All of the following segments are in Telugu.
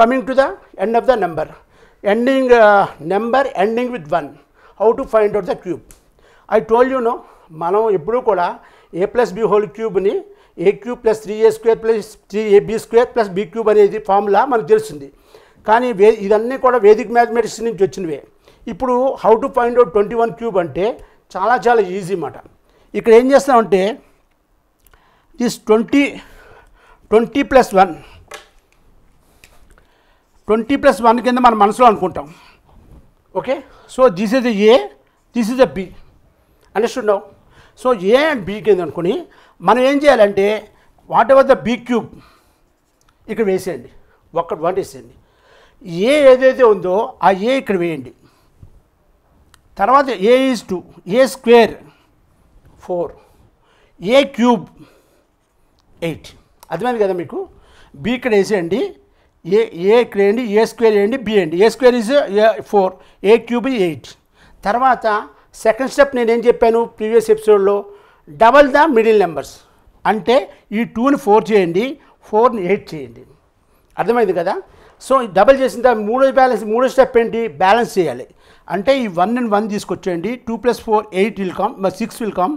coming to the end of the number ending number ending with one how to to find the cube I told told you మనం ఎప్పుడూ కూడా ఏ ప్లస్ బి హోల్ క్యూబ్ని A cube plus three A square plus three A B square plus B cube అనేది ఫార్ములా మనకు తెలిసింది కానీ వే ఇదన్నీ కూడా వేదిక మ్యాథమెటిక్స్ నుంచి వచ్చినవే ఇప్పుడు how to find out twenty one cube అంటే చాలా చాలా ఈజీ అన్నమాట ఇక్కడ ఏం చేస్తామంటే this twenty twenty plus one twenty plus one కింద మన మనసులో అనుకుంటాం okay so this is A this is the B understood so A and B కింద అనుకుని మనం ఏం చేయాలంటే whatever the B cube ఇక్కడ వేసేయండి ఒక్కటి వన్ వేసేయండి ఏ ఏదైతే ఉందో ఆ ఏ ఇక్కడ వేయండి తర్వాత A is two A square four A cube eight అర్థమైంది కదా మీకు బి ఇక్కడ వేసేయండి ఏ ఏ ఏంటి ఏ స్క్వేర్ ఏంటి బి ఏంటి A square is four A cube eight తర్వాత సెకండ్ స్టెప్ నేనేం చెప్పాను ప్రీవియస్ ఎపిసోడ్లో డబల్ ద మిడిల్ నెంబర్స్ అంటే ఈ టూని ఫోర్ చేయండి ఫోర్ని ఎయిట్ చేయండి అర్థమైంది కదా సో డబల్ చేసిన తర్వాత మూడో బ్యాలెన్స్ మూడో స్టెప్ ఏంటి బ్యాలెన్స్ చేయాలి అంటే ఈ వన్ అండ్ వన్ తీసుకొచ్చేయండి two plus four eight will come six will come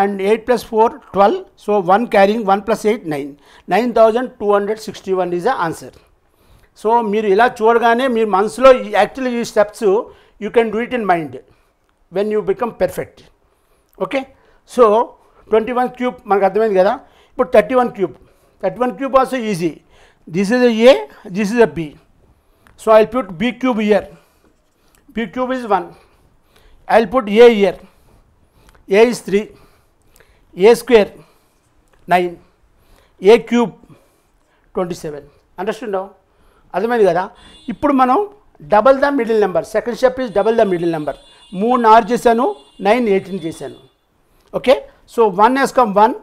and eight plus four twelve so one carrying one plus eight nine nine thousand two hundred sixty one is the answer so మీరు ఇలా చూడగానే మీరు మనసులో యాక్చువల్లీ ఈ steps you can do it in mind when you become perfect okay so twenty one cube మనకు అర్థమైంది కదా ఇప్పుడు thirty one cube thirty one cube also easy this is A this is a B so I put B cube here B cube is one I put A here A is three A square nine A cube twenty seven understand అర్థమైంది కదా ఇప్పుడు మనం double the middle number second step is double the middle number మూడు ఆరు చేశాను నైన్ ఎయిటీన్ చేశాను okay so one as come one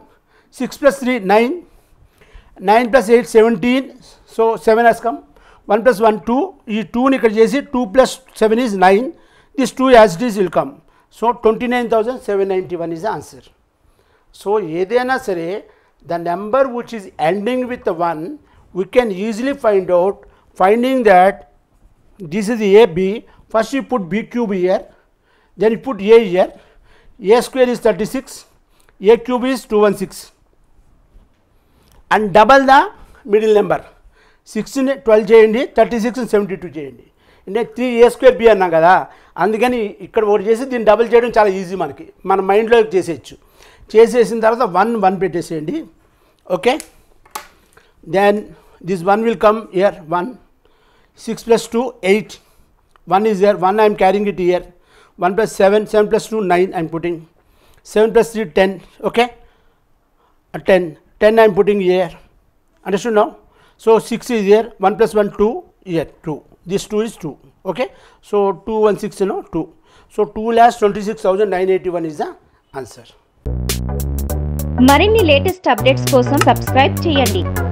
six plus three nine nine plus eight seventeen so seven as come one plus one two ఈ టూని ఇక్కడ చేసి two plus seven is nine this two as it is will come so twenty nine thousand seven ninety one is answer so ఏదైనా సరే the number which is ending with one we can easily find out finding that this is AB, first you put B cube here, then you put A here, A square is 36, A cube is 216 and double the middle number 16 12 చేయండి 36 72 చేయండి అంటే త్రీ ఏ స్క్వేర్ బి అన్నాం కదా అందుకని ఇక్కడ ఒకటి చేసి దీన్ని డబుల్ చేయడం చాలా ఈజీ మనకి మన మైండ్లో చేసేయచ్చు చేసేసిన తర్వాత వన్ వన్ పెట్టేసేయండి okay then this one will come here one 6 plus 2 8 1 is there 1 I am carrying it here 1 plus 7 7 plus 2 9 I am putting 7 plus 3 10 okay uh, 10 10 I am putting here understood now so 6 is here 1 plus 1 2 here 2 this 2 is 2 okay so 2 1 6 you know 2 so 2 lakhs 26981 is the answer మరిన్ని లేటెస్ట్ అప్డేట్స్ కోసం సబ్స్క్రైబ్ చేయండి